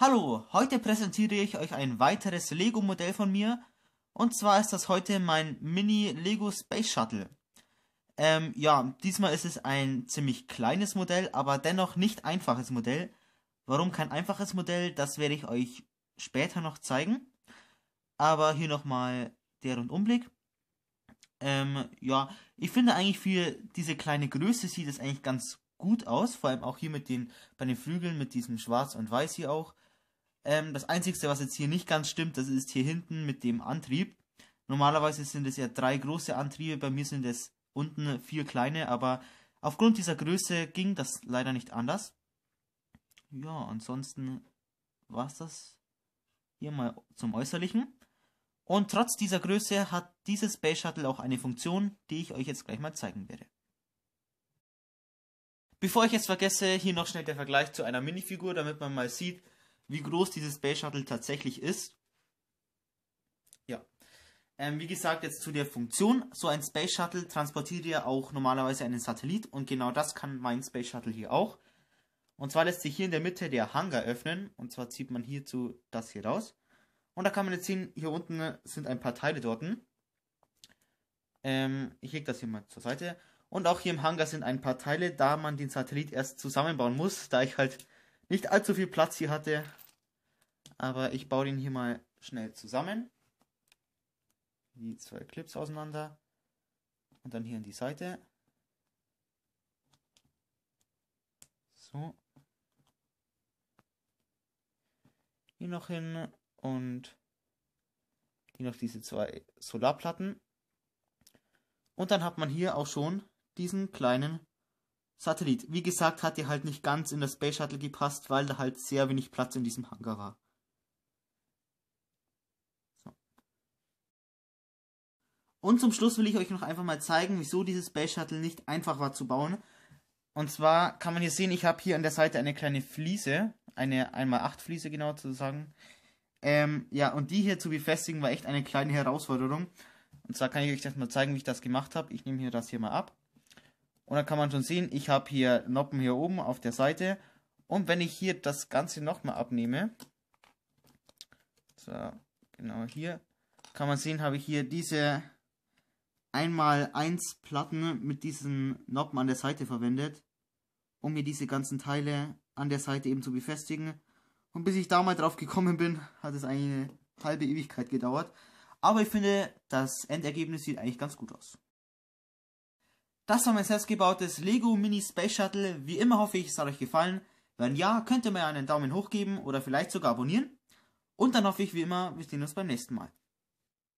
Hallo, heute präsentiere ich euch ein weiteres Lego-Modell von mir. Und zwar ist das heute mein Mini-Lego Space Shuttle. Ähm, ja, diesmal ist es ein ziemlich kleines Modell, aber dennoch nicht einfaches Modell. Warum kein einfaches Modell, das werde ich euch später noch zeigen. Aber hier nochmal der Rundumblick. Ähm, ja, ich finde eigentlich für diese kleine Größe sieht es eigentlich ganz gut aus. Vor allem auch hier mit den, bei den Flügeln, mit diesem Schwarz und Weiß hier auch. Ähm, das Einzige, was jetzt hier nicht ganz stimmt, das ist hier hinten mit dem Antrieb. Normalerweise sind es ja drei große Antriebe, bei mir sind es unten vier kleine, aber aufgrund dieser Größe ging das leider nicht anders. Ja, ansonsten war es das hier mal zum Äußerlichen. Und trotz dieser Größe hat dieses Space Shuttle auch eine Funktion, die ich euch jetzt gleich mal zeigen werde. Bevor ich jetzt vergesse, hier noch schnell der Vergleich zu einer Minifigur, damit man mal sieht, wie groß dieses Space Shuttle tatsächlich ist. Ja. Ähm, wie gesagt, jetzt zu der Funktion. So ein Space Shuttle transportiert ja auch normalerweise einen Satellit und genau das kann mein Space Shuttle hier auch. Und zwar lässt sich hier in der Mitte der Hangar öffnen und zwar zieht man hierzu das hier raus. Und da kann man jetzt sehen, hier unten sind ein paar Teile dort. Ähm, ich lege das hier mal zur Seite. Und auch hier im Hangar sind ein paar Teile, da man den Satellit erst zusammenbauen muss, da ich halt nicht allzu viel Platz hier hatte. Aber ich baue den hier mal schnell zusammen. Die zwei Clips auseinander. Und dann hier an die Seite. So. Hier noch hin und hier noch diese zwei Solarplatten. Und dann hat man hier auch schon diesen kleinen Satellit. Wie gesagt, hat er halt nicht ganz in das Space Shuttle gepasst, weil da halt sehr wenig Platz in diesem Hangar war. So. Und zum Schluss will ich euch noch einfach mal zeigen, wieso dieses Space Shuttle nicht einfach war zu bauen. Und zwar kann man hier sehen, ich habe hier an der Seite eine kleine Fliese, eine 1x8 Fliese genau zu sagen. Ähm, ja, und die hier zu befestigen war echt eine kleine Herausforderung. Und zwar kann ich euch das mal zeigen, wie ich das gemacht habe. Ich nehme hier das hier mal ab. Und dann kann man schon sehen, ich habe hier Noppen hier oben auf der Seite. Und wenn ich hier das Ganze nochmal abnehme, so, genau hier, kann man sehen, habe ich hier diese 1x1 Platten mit diesen Noppen an der Seite verwendet, um mir diese ganzen Teile an der Seite eben zu befestigen. Und bis ich da mal drauf gekommen bin, hat es eine halbe Ewigkeit gedauert. Aber ich finde, das Endergebnis sieht eigentlich ganz gut aus. Das war mein selbstgebautes Lego Mini Space Shuttle. Wie immer hoffe ich, es hat euch gefallen. Wenn ja, könnt ihr mir einen Daumen hoch geben oder vielleicht sogar abonnieren. Und dann hoffe ich wie immer, wir sehen uns beim nächsten Mal.